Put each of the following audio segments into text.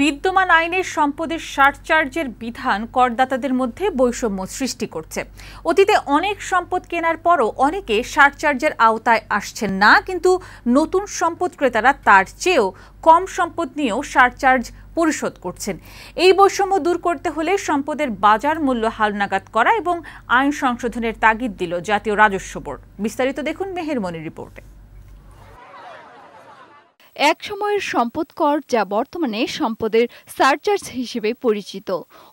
বিদ্যমান আইনের সম্পদের সারচার্জের বিধান করদাতাদের মধ্যে বৈষম্য সৃষ্টি করছে অতীতে অনেক সম্পদ কেনার পরও অনেকে সারচার্জের আওতায় আসছেন না কিন্তু নতুন সম্পদ ক্রেতারা তার চেয়েও কম সম্পদ নিয়েও সারচার্জ পরিশোধ করছেন এই বৈষম্য দূর করতে হলে সম্পদের বাজার মূল্য হালনাগাদ করা এবং আইন সংশোধনের তাগিদ দিল জাতীয় রাজস্ব বোর্ড বিস্তারিত দেখুন মনির রিপোর্টে এক সময়ের সম্পদ কর যা বর্তমানে সম্পদের সারচার্জ হিসেবে পরিচিত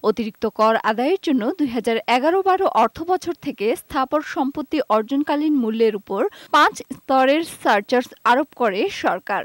অতিরিক্ত কর আদায়ের জন্য দুই হাজার এগারো বারো অর্থ বছর থেকে স্থাপর সম্পত্তি অর্জনকালীন মূল্যের উপর পাঁচ স্তরের সারচার্জ আরোপ করে সরকার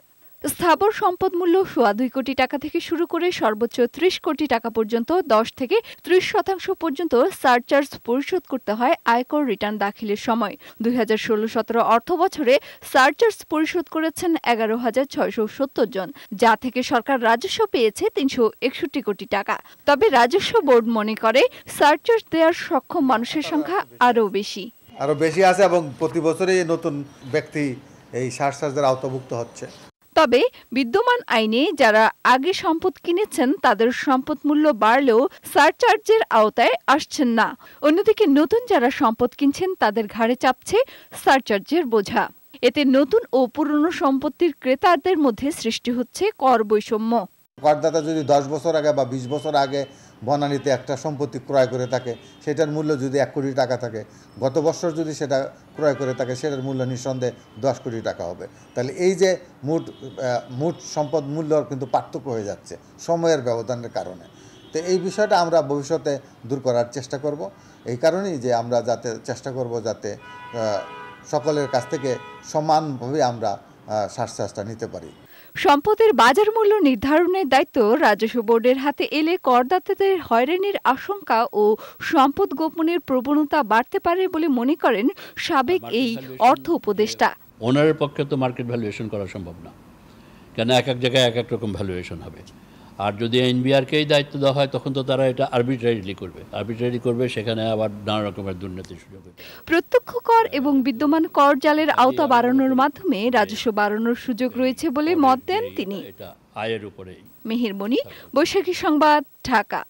স্থাবর সম্পদ মূল্য সোয়া দুই কোটি টাকা থেকে শুরু করে সর্বোচ্চ ত্রিশ কোটি টাকা পর্যন্ত দশ থেকে ত্রিশ শতাংশ পর্যন্ত সারচার্জ পরিশোধ করতে হয় আয়কর রিটার্ন দাখিলের সময় দুই হাজার ষোলো সতেরো অর্থ বছরে সারচার্জ পরিশোধ করেছেন এগারো হাজার ছয়শো সত্তর জন যা থেকে সরকার রাজস্ব পেয়েছে তিনশো একষট্টি কোটি টাকা তবে রাজস্ব বোর্ড মনে করে সারচার্জ দেওয়ার সক্ষম মানুষের সংখ্যা আরও বেশি আরও বেশি আছে এবং প্রতি বছরে নতুন ব্যক্তি এই সারচার্জের আওতাভুক্ত হচ্ছে তবে বিদ্যমান আইনে যারা আগে সম্পদ কিনেছেন তাদের সম্পদ মূল্য বাড়লেও সারচার্জের আওতায় আসছেন না অন্যদিকে নতুন যারা সম্পদ কিনছেন তাদের ঘাড়ে চাপছে সারচার্জের বোঝা এতে নতুন ও পুরনো সম্পত্তির ক্রেতাদের মধ্যে সৃষ্টি হচ্ছে কর বৈষম্য করদাতা যদি দশ বছর আগে বা বিশ বছর আগে বনানীতে একটা সম্পত্তি ক্রয় করে থাকে সেটার মূল্য যদি এক কোটি টাকা থাকে গত বছর যদি সেটা ক্রয় করে থাকে সেটার মূল্য নিঃসন্দেহে দশ কোটি টাকা হবে তাহলে এই যে মোট মোট সম্পদ মূল্য কিন্তু পার্থক্য হয়ে যাচ্ছে সময়ের ব্যবধানের কারণে তো এই বিষয়টা আমরা ভবিষ্যতে দূর করার চেষ্টা করব এই কারণেই যে আমরা যাতে চেষ্টা করব যাতে সকলের কাছ থেকে সমানভাবে আমরা শ্বাসটা নিতে পারি সম্পদের বাজার মূল্য নির্ধারণের দায়িত্ব রাজস্ব বোর্ডের হাতে এলে করদাতাদের হয়রানির আশঙ্কা ও সম্পদ গোপনের প্রবণতা বাড়তে পারে বলে মনে করেন সাবেক এই অর্থ উপদেষ্টা ওনারের পক্ষে তো মার্কেট ভ্যালুয়েশন করা সম্ভব না কেন এক এক জায়গায় এক এক রকম ভ্যালুয়েশন হবে আর যদি এনবিআরকেই দায়িত্ব দেওয়া হয় তখন তো তারা এটা আর্বিট্রারিলি করবে আর্বিট্রারি করবে সেখানে আবার নানা রকমের দুর্নীতি সুযোগ প্রত্যক্ষ কর এবং বিদ্যমান কর জালের আওতা বাড়ানোর মাধ্যমে রাজস্ব বাড়ানোর সুযোগ রয়েছে বলে মত দেন তিনি মেহের বৈশাখী সংবাদ ঢাকা